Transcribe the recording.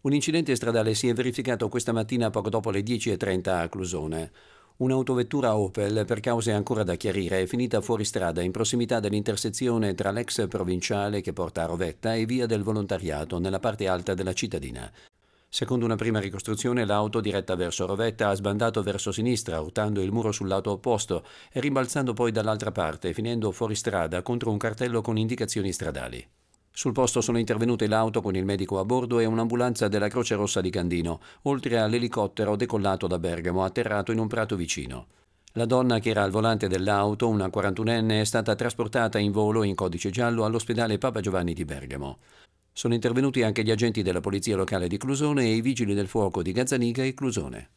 Un incidente stradale si è verificato questa mattina poco dopo le 10.30 a Clusone. Un'autovettura Opel, per cause ancora da chiarire, è finita fuori strada in prossimità dell'intersezione tra l'ex provinciale che porta a Rovetta e via del volontariato nella parte alta della cittadina. Secondo una prima ricostruzione, l'auto diretta verso Rovetta ha sbandato verso sinistra, urtando il muro sul lato opposto e rimbalzando poi dall'altra parte, finendo fuori strada contro un cartello con indicazioni stradali. Sul posto sono intervenute l'auto con il medico a bordo e un'ambulanza della Croce Rossa di Candino, oltre all'elicottero decollato da Bergamo, atterrato in un prato vicino. La donna che era al volante dell'auto, una 41enne, è stata trasportata in volo in codice giallo all'ospedale Papa Giovanni di Bergamo. Sono intervenuti anche gli agenti della Polizia Locale di Clusone e i Vigili del Fuoco di Gazzaniga e Clusone.